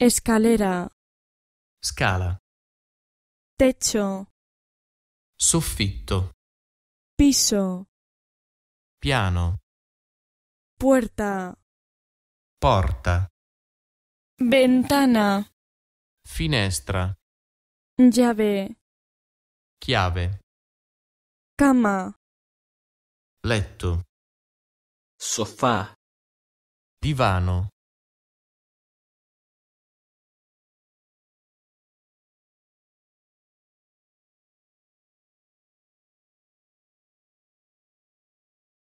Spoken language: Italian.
Escalera. Scala. Techo. Soffitto. Piso. Piano. Puerta. Porta. Ventana. Finestra. Llave. Chiave. Cama. Letto. Sofà. Divano.